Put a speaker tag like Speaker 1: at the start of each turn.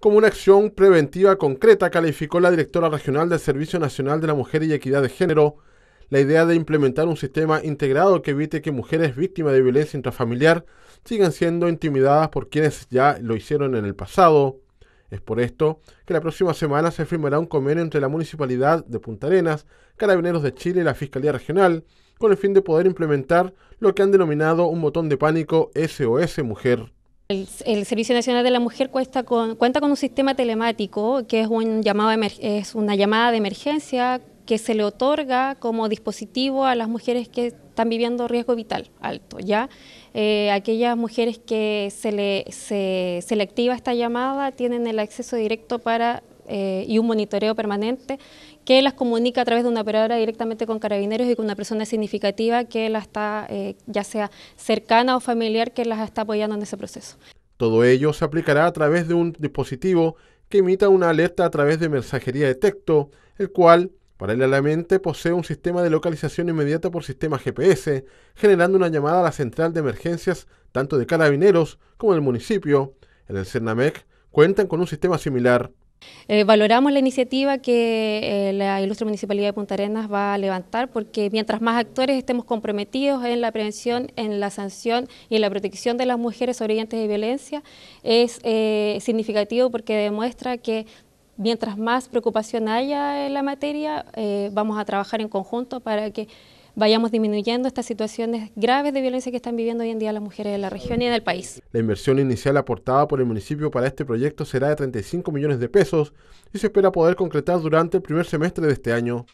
Speaker 1: Como una acción preventiva concreta, calificó la directora regional del Servicio Nacional de la Mujer y Equidad de Género la idea de implementar un sistema integrado que evite que mujeres víctimas de violencia intrafamiliar sigan siendo intimidadas por quienes ya lo hicieron en el pasado. Es por esto que la próxima semana se firmará un convenio entre la Municipalidad de Punta Arenas, Carabineros de Chile y la Fiscalía Regional, con el fin de poder implementar lo que han denominado un botón de pánico SOS Mujer.
Speaker 2: El, Servicio Nacional de la Mujer cuesta con, cuenta con un sistema telemático que es, un llamado, es una llamada de emergencia que se le otorga como dispositivo a las mujeres que están viviendo riesgo vital alto, ¿ya? Eh, aquellas mujeres que se le, se le activa esta llamada tienen el acceso directo para eh, y un monitoreo permanente que las comunica a través de una operadora directamente con carabineros y con una persona significativa que la está, eh, ya sea cercana o familiar, que las está apoyando en ese proceso.
Speaker 1: Todo ello se aplicará a través de un dispositivo que emita una alerta a través de mensajería de texto, el cual Paralelamente, posee un sistema de localización inmediata por sistema GPS, generando una llamada a la central de emergencias tanto de carabineros como del municipio. En el CERNAMEC cuentan con un sistema similar.
Speaker 2: Eh, valoramos la iniciativa que eh, la Ilustre Municipalidad de Punta Arenas va a levantar porque mientras más actores estemos comprometidos en la prevención, en la sanción y en la protección de las mujeres orientes de violencia, es eh, significativo porque demuestra que mientras más preocupación haya en la materia, vamos a trabajar en conjunto para que vayamos disminuyendo estas situaciones graves de violencia que están viviendo hoy en día las mujeres de la región y del país.
Speaker 1: La inversión inicial aportada por el municipio para este proyecto será de 35 millones de pesos y se espera poder concretar durante el primer semestre de este año.